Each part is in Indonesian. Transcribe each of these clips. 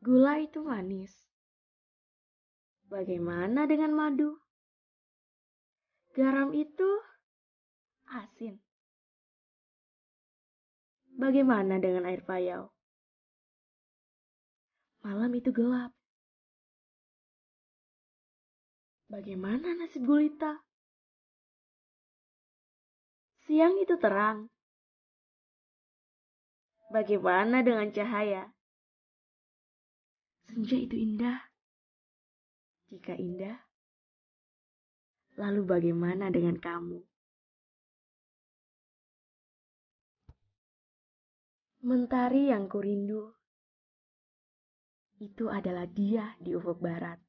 Gula itu manis. Bagaimana dengan madu? Garam itu asin. Bagaimana dengan air payau? Malam itu gelap. Bagaimana nasib gulita? Siang itu terang. Bagaimana dengan cahaya? Senja itu indah. Jika indah, lalu bagaimana dengan kamu? Mentari yang kurindu itu adalah dia di ufuk barat.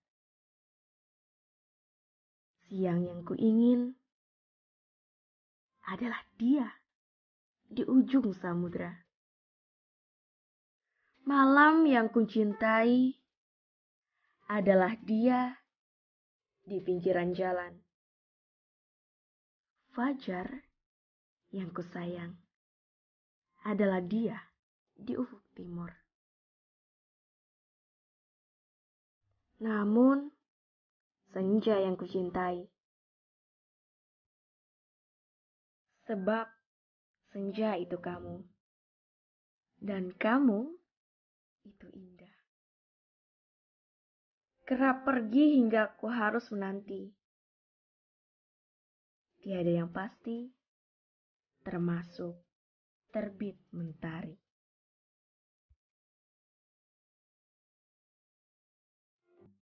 Siang yang kuingin adalah dia di ujung samudera. Malam yang kucintai adalah dia di pinggiran jalan. Fajar yang kusayang adalah dia di ufuk timur. Namun, senja yang kucintai. Sebab senja itu kamu. Dan kamu itu indah. Kerap pergi hingga ku harus menanti. Tiada yang pasti, termasuk terbit mentari.